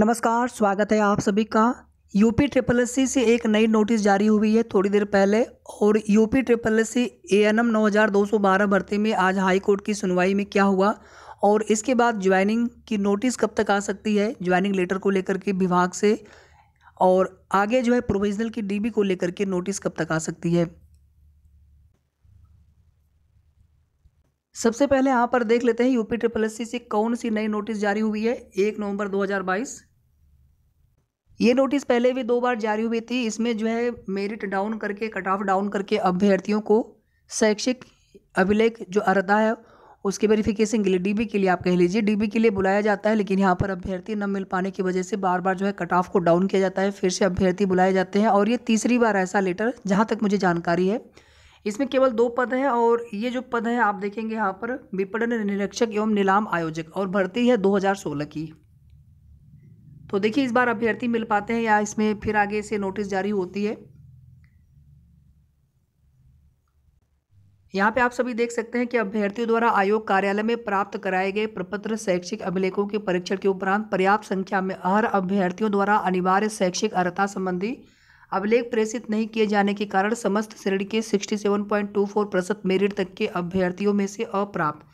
नमस्कार स्वागत है आप सभी का यूपी ट्रिपल एस से एक नई नोटिस जारी हुई है थोड़ी देर पहले और UP triple S C A N M नौ हज़ार दो सौ बारह भर्ती में आज हाई कोर्ट की सुनवाई में क्या हुआ और इसके बाद ज्वाइनिंग की नोटिस कब तक आ सकती है ज्वाइनिंग लेटर को लेकर के विभाग से और आगे जो है प्रोविजनल की डीबी को लेकर के नोटिस कब तक आ सकती है सबसे पहले यहाँ पर देख लेते हैं यूपी ट्रिपल एस से कौन सी नई नोटिस जारी हुई है एक नवंबर 2022 ये नोटिस पहले भी दो बार जारी हुई थी इसमें जो है मेरिट डाउन करके कट ऑफ डाउन करके अभ्यर्थियों को शैक्षिक अभिलेख जो अर्दा है उसके वेरिफिकेशन के लिए डीबी के लिए आप कह लीजिए डीबी के लिए बुलाया जाता है लेकिन यहाँ पर अभ्यर्थी न मिल पाने की वजह से बार बार जो है कट ऑफ को डाउन किया जाता है फिर से अभ्यर्थी बुलाए जाते हैं और ये तीसरी बार ऐसा लेटर जहाँ तक मुझे जानकारी है इसमें केवल दो पद हैं और ये जो पद हैं आप देखेंगे यहाँ पर विपणन निरीक्षक एवं नीलाम आयोजक और भर्ती है दो की तो देखिए इस बार अभ्यर्थी मिल पाते हैं या इसमें फिर आगे से नोटिस जारी होती है यहाँ पे आप सभी देख सकते हैं कि अभ्यर्थियों द्वारा आयोग कार्यालय में प्राप्त कराए गए प्रपत्र शैक्षिक अभिलेखों के परीक्षण के उपरांत पर्याप्त संख्या में हर अभ्यर्थियों द्वारा अनिवार्य शैक्षिक अर्हता संबंधी अभिलेख प्रेषित नहीं किए जाने के कारण समस्त श्रेणी के 67.24 प्रतिशत मेरिट तक के अभ्यर्थियों में से अप्राप्त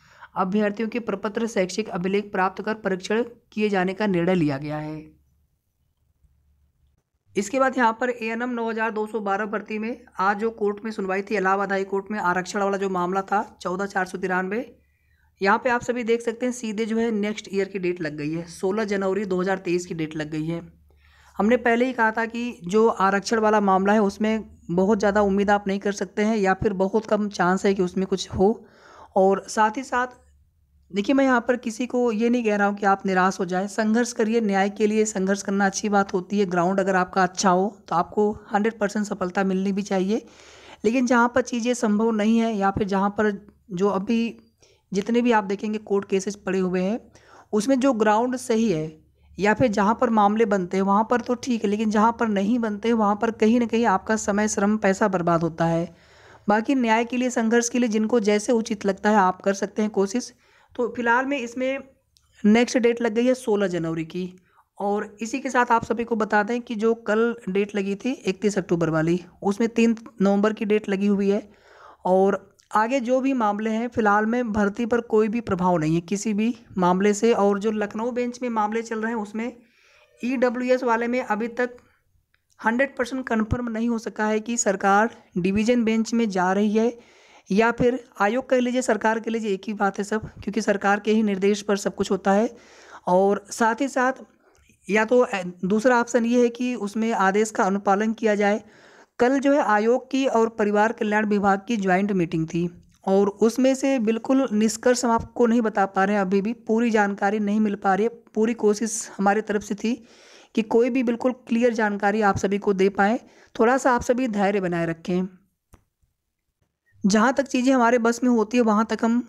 अभ्यर्थियों के प्रपत्र शैक्षिक अभिलेख प्राप्त कर परीक्षण किए जाने का निर्णय लिया गया है इसके बाद यहाँ पर ए एन एम नौ हज़ार दो सौ बारह भर्ती में आज जो कोर्ट में सुनवाई थी इलाहाबाद हाई कोर्ट में आरक्षण वाला जो मामला था चौदह चार सौ तिरानवे यहाँ पर आप सभी देख सकते हैं सीधे जो है नेक्स्ट ईयर की डेट लग गई है सोलह जनवरी दो हज़ार तेईस की डेट लग गई है हमने पहले ही कहा था कि जो आरक्षण वाला मामला है उसमें बहुत ज़्यादा उम्मीद आप नहीं कर सकते हैं या फिर बहुत कम चांस है कि उसमें कुछ हो और साथ ही साथ देखिए मैं यहाँ पर किसी को ये नहीं कह रहा हूँ कि आप निराश हो जाए संघर्ष करिए न्याय के लिए संघर्ष करना अच्छी बात होती है ग्राउंड अगर आपका अच्छा हो तो आपको हंड्रेड परसेंट सफलता मिलनी भी चाहिए लेकिन जहाँ पर चीज़ें संभव नहीं है या फिर जहाँ पर जो अभी जितने भी आप देखेंगे कोर्ट केसेस पड़े हुए हैं उसमें जो ग्राउंड सही है या फिर जहाँ पर मामले बनते हैं वहाँ पर तो ठीक है लेकिन जहाँ पर नहीं बनते वहाँ पर कहीं ना कहीं आपका समय श्रम पैसा बर्बाद होता है बाकी न्याय के लिए संघर्ष के लिए जिनको जैसे उचित लगता है आप कर सकते हैं कोशिश तो फिलहाल में इसमें नेक्स्ट डेट लग गई है सोलह जनवरी की और इसी के साथ आप सभी को बता दें कि जो कल डेट लगी थी इकतीस अक्टूबर वाली उसमें तीन नवंबर की डेट लगी हुई है और आगे जो भी मामले हैं फिलहाल में भर्ती पर कोई भी प्रभाव नहीं है किसी भी मामले से और जो लखनऊ बेंच में मामले चल रहे हैं उसमें ई e वाले में अभी तक हंड्रेड परसेंट कन्फर्म नहीं हो सका है कि सरकार डिवीज़न बेंच में जा रही है या फिर आयोग कह लीजिए सरकार के लिए एक ही बात है सब क्योंकि सरकार के ही निर्देश पर सब कुछ होता है और साथ ही साथ या तो दूसरा ऑप्शन ये है कि उसमें आदेश का अनुपालन किया जाए कल जो है आयोग की और परिवार कल्याण विभाग की ज्वाइंट मीटिंग थी और उसमें से बिल्कुल निष्कर्ष हम आपको नहीं बता पा रहे हैं अभी भी पूरी जानकारी नहीं मिल पा रही है पूरी कोशिश हमारे तरफ से थी कि कोई भी बिल्कुल क्लियर जानकारी आप सभी को दे पाएँ थोड़ा सा आप सभी धैर्य बनाए रखें जहाँ तक चीज़ें हमारे बस में होती है वहाँ तक हम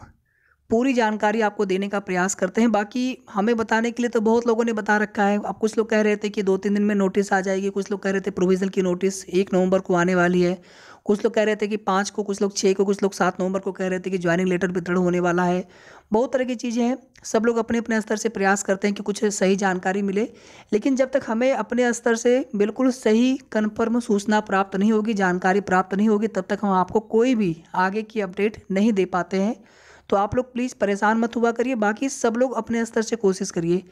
पूरी जानकारी आपको देने का प्रयास करते हैं बाकी हमें बताने के लिए तो बहुत लोगों ने बता रखा है अब कुछ लोग कह रहे थे कि दो तीन दिन में नोटिस आ जाएगी कुछ लोग कह रहे थे प्रोविज़नल की नोटिस एक नवंबर को आने वाली है कुछ लोग कह रहे थे कि पाँच को कुछ लोग छः को कुछ लोग सात नवंबर को कह रहे थे कि ज्वाइनिंग लेटर वितरण होने वाला है बहुत तरह की चीज़ें हैं सब लोग अपने अपने स्तर से प्रयास करते हैं कि कुछ सही जानकारी मिले लेकिन जब तक हमें अपने स्तर से बिल्कुल सही कन्फर्म सूचना प्राप्त नहीं होगी जानकारी प्राप्त नहीं होगी तब तक हम आपको कोई भी आगे की अपडेट नहीं दे पाते हैं तो आप लोग प्लीज़ परेशान मत हुआ करिए बाकी सब लोग अपने स्तर से कोशिश करिए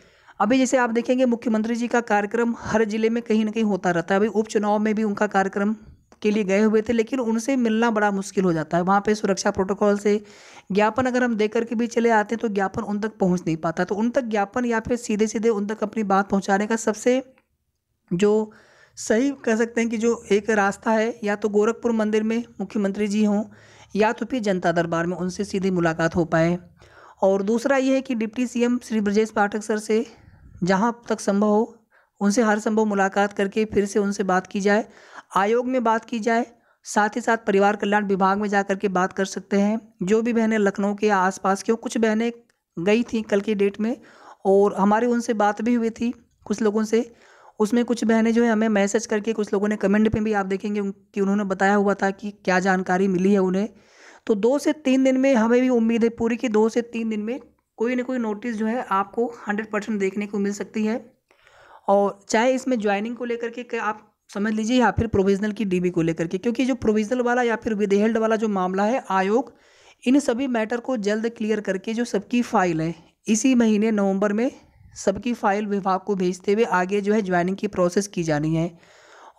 अभी जैसे आप देखेंगे मुख्यमंत्री जी का कार्यक्रम हर जिले में कहीं ना कहीं होता रहता है अभी उपचुनाव में भी उनका कार्यक्रम के लिए गए हुए थे लेकिन उनसे मिलना बड़ा मुश्किल हो जाता है वहाँ पे सुरक्षा प्रोटोकॉल से ज्ञापन अगर हम दे करके भी चले आते हैं तो ज्ञापन उन तक पहुँच नहीं पाता तो उन तक ज्ञापन या फिर सीधे सीधे उन तक अपनी बात पहुँचाने का सबसे जो सही कह सकते हैं कि जो एक रास्ता है या तो गोरखपुर मंदिर में मुख्यमंत्री जी हों या तो फिर जनता दरबार में उनसे सीधी मुलाकात हो पाए और दूसरा ये है कि deputy C Shri Brajesh Pathak sir से जहाँ तक संभव हो उनसे हर संभव मुलाकात करके फिर से उनसे बात की जाए आयोग में बात की जाए साथ ही साथ परिवार कल्याण विभाग में जा कर के बात कर सकते हैं जो भी बहनें लखनऊ के आसपास की कुछ बहनें गई थी कल की डेट में और हमारी उनसे बात भी हुई थी कुछ लोगों से उसमें कुछ बहनें जो है हमें मैसेज करके कुछ लोगों ने कमेंट में भी आप देखेंगे कि उन्होंने बताया हुआ था कि क्या जानकारी मिली है उन्हें तो दो से तीन दिन में हमें भी उम्मीद है पूरी कि दो से तीन दिन में कोई ना कोई नोटिस जो है आपको हंड्रेड परसेंट देखने को मिल सकती है और चाहे इसमें ज्वाइनिंग को लेकर के आप समझ लीजिए या फिर प्रोविजनल की डीबी को लेकर के क्योंकि जो प्रोविजनल वाला या फिर विधेयल्ड वाला जो मामला है आयोग इन सभी मैटर को जल्द क्लियर करके जो सबकी फाइल है इसी महीने नवंबर में सबकी फाइल विभाग को भेजते हुए आगे जो है ज्वाइनिंग की प्रोसेस की जानी है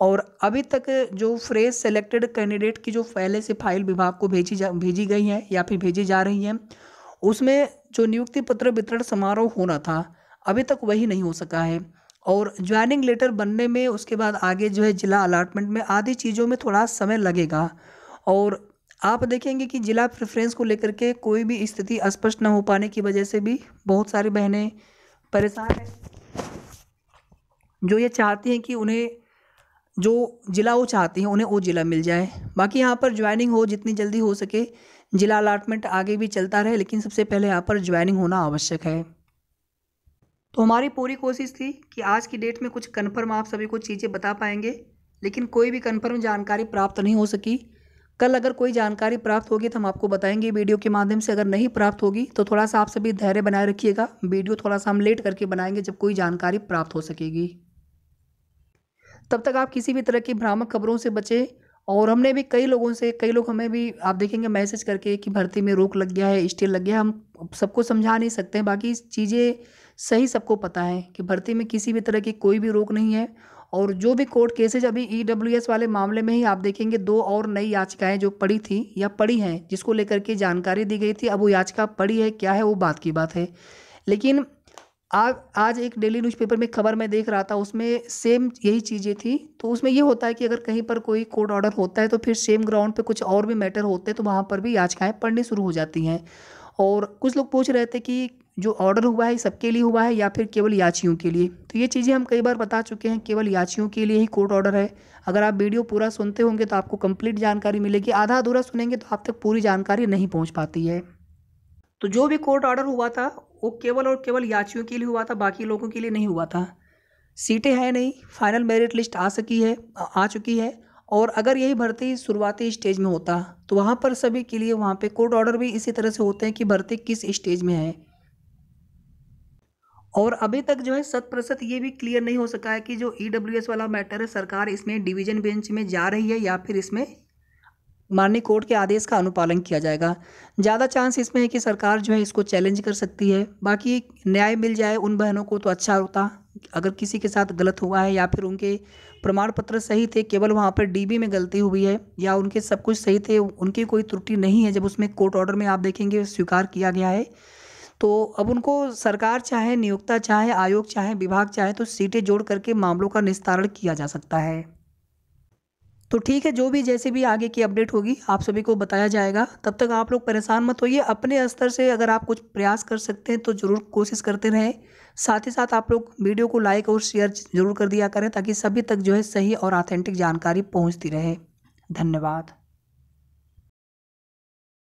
और अभी तक जो फ्रेश सेलेक्टेड कैंडिडेट की जो पहले से फाइल विभाग को भेजी जा भेजी गई है या फिर भेजी जा रही है उसमें जो नियुक्ति पत्र वितरण समारोह होना था अभी तक वही नहीं हो सका है और ज्वाइनिंग लेटर बनने में उसके बाद आगे जो है ज़िला अलाटमेंट में आदि चीज़ों में थोड़ा समय लगेगा और आप देखेंगे कि ज़िला प्रेफरेंस को लेकर के कोई भी स्थिति स्पष्ट न हो पाने की वजह से भी बहुत सारी बहनें परेशान हैं जो ये चाहती हैं कि उन्हें जो ज़िला वो चाहती हैं उन्हें वो ज़िला मिल जाए बाकी यहाँ पर ज्वाइनिंग हो जितनी जल्दी हो सके ज़िला अलाटमेंट आगे भी चलता रहे लेकिन सबसे पहले यहाँ पर ज्वाइनिंग होना आवश्यक है तो हमारी पूरी कोशिश थी कि आज की डेट में कुछ कन्फर्म आप सभी को चीज़ें बता पाएंगे लेकिन कोई भी कन्फर्म जानकारी प्राप्त नहीं हो सकी कल अगर कोई जानकारी प्राप्त होगी तो हम आपको बताएंगे वीडियो के माध्यम से अगर नहीं प्राप्त होगी तो थोड़ा सा आप सभी धैर्य बनाए रखिएगा वीडियो थोड़ा सा हम लेट करके बनाएंगे जब कोई जानकारी प्राप्त हो सकेगी तब तक आप किसी भी तरह की भ्रामक खबरों से बचें और हमने भी कई लोगों से कई लोग हमें भी आप देखेंगे मैसेज करके कि भर्ती में रोक लग गया है स्टे लग गया हम सबको समझा नहीं सकते हैं बाकी चीज़ें सही सबको पता है कि भर्ती में किसी भी तरह की कोई भी रोक नहीं है और जो भी कोर्ट केसेज अभी ई e वाले मामले में ही आप देखेंगे दो और नई याचिकाएं जो पड़ी थी या पड़ी हैं जिसको लेकर के जानकारी दी गई थी अब वो याचिका पड़ी है क्या है वो बात की बात है लेकिन आ, आज एक डेली न्यूज़पेपर में खबर मैं देख रहा था उसमें सेम यही चीज़ें थी तो उसमें ये होता है कि अगर कहीं पर कोई कोर्ट ऑर्डर होता है तो फिर सेम ग्राउंड पे कुछ और भी मैटर होते हैं तो वहाँ पर भी याचिकाएँ पढ़नी शुरू हो जाती हैं और कुछ लोग पूछ रहे थे कि जो ऑर्डर हुआ है सबके लिए हुआ है या फिर केवल याचियों के लिए तो ये चीज़ें हम कई बार बता चुके हैं केवल याचियों के लिए ही कोर्ट ऑर्डर है अगर आप वीडियो पूरा सुनते होंगे तो आपको कंप्लीट जानकारी मिलेगी आधा अधूरा सुनेंगे तो आप तक पूरी जानकारी नहीं पहुँच पाती है तो जो भी कोर्ट ऑर्डर हुआ था वो केवल और केवल याचियों के लिए हुआ था बाकी लोगों के लिए नहीं हुआ था सीटें हैं नहीं फाइनल मेरिट लिस्ट आ सकी है आ चुकी है और अगर यही भर्ती शुरुआती स्टेज में होता तो वहाँ पर सभी के लिए वहाँ पे कोर्ट ऑर्डर भी इसी तरह से होते हैं कि भर्ती किस स्टेज में है और अभी तक जो है शत प्रतिशत ये भी क्लियर नहीं हो सका है कि जो ई e वाला मैटर है सरकार इसमें डिवीजन बेंच में जा रही है या फिर इसमें माननीय कोर्ट के आदेश का अनुपालन किया जाएगा ज़्यादा चांस इसमें है कि सरकार जो है इसको चैलेंज कर सकती है बाकी न्याय मिल जाए उन बहनों को तो अच्छा होता अगर किसी के साथ गलत हुआ है या फिर उनके प्रमाण पत्र सही थे केवल वहाँ पर डीबी में गलती हुई है या उनके सब कुछ सही थे उनकी कोई त्रुटि नहीं है जब उसमें कोर्ट ऑर्डर में आप देखेंगे स्वीकार किया गया है तो अब उनको सरकार चाहे नियोक्ता चाहे आयोग चाहे विभाग चाहे तो सीटें जोड़ करके मामलों का निस्तारण किया जा सकता है तो ठीक है जो भी जैसे भी आगे की अपडेट होगी आप सभी को बताया जाएगा तब तक आप लोग परेशान मत होइए अपने स्तर से अगर आप कुछ प्रयास कर सकते हैं तो ज़रूर कोशिश करते रहें साथ ही साथ आप लोग वीडियो को लाइक और शेयर जरूर कर दिया करें ताकि सभी तक जो है सही और ऑथेंटिक जानकारी पहुँचती रहे धन्यवाद